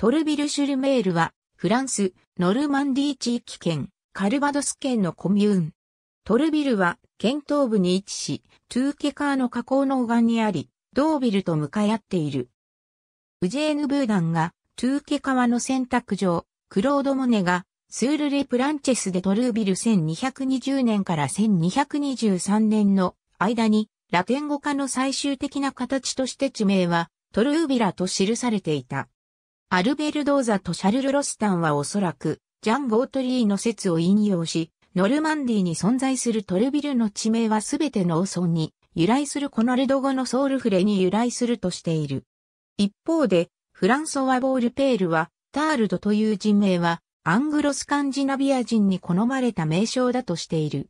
トルビルシュルメールは、フランス、ノルマンディー地域圏、カルバドス県のコミューン。トルビルは、県東部に位置し、トゥーケカーの河口の右岸にあり、ドービルと向かい合っている。ウジェーヌ・ブーダンが、トゥーケ川の選択場、クロード・モネが、スール・レ・プランチェスでトルービル1220年から1223年の間に、ラテン語化の最終的な形として地名は、トルービラと記されていた。アルベルドーザとシャルル・ロスタンはおそらく、ジャン・ゴートリーの説を引用し、ノルマンディに存在するトルビルの地名はすべて農村に由来するコナルド語のソウルフレに由来するとしている。一方で、フランソワ・ボールペールは、タールドという人名は、アングロスカンジナビア人に好まれた名称だとしている。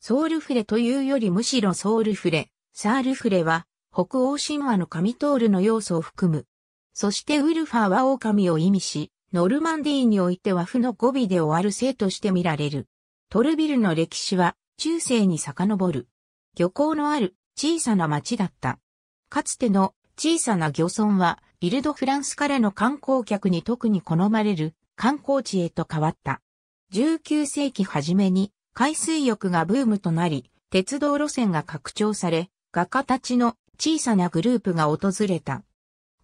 ソウルフレというよりむしろソウルフレ、サールフレは、北欧神話の神トールの要素を含むそしてウルファーは狼を意味し、ノルマンディーにおいては負の語尾で終わる生として見られる。トルビルの歴史は中世に遡る。漁港のある小さな町だった。かつての小さな漁村は、イルド・フランスからの観光客に特に好まれる観光地へと変わった。19世紀初めに海水浴がブームとなり、鉄道路線が拡張され、画家たちの小さなグループが訪れた。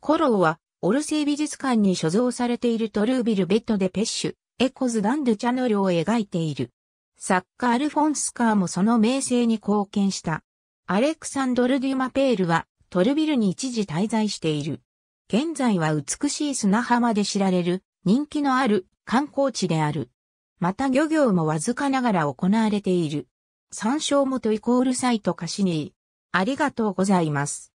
コローは、オルセイ美術館に所蔵されているトルービルベッドでペッシュ、エコズ・ダン・ドゥ・チャノルを描いている。作家アルフォンスカーもその名声に貢献した。アレクサンドル・デュマペールは、トルビルに一時滞在している。現在は美しい砂浜で知られる、人気のある観光地である。また漁業もわずかながら行われている。参照元イコールサイトカシニー。ありがとうございます。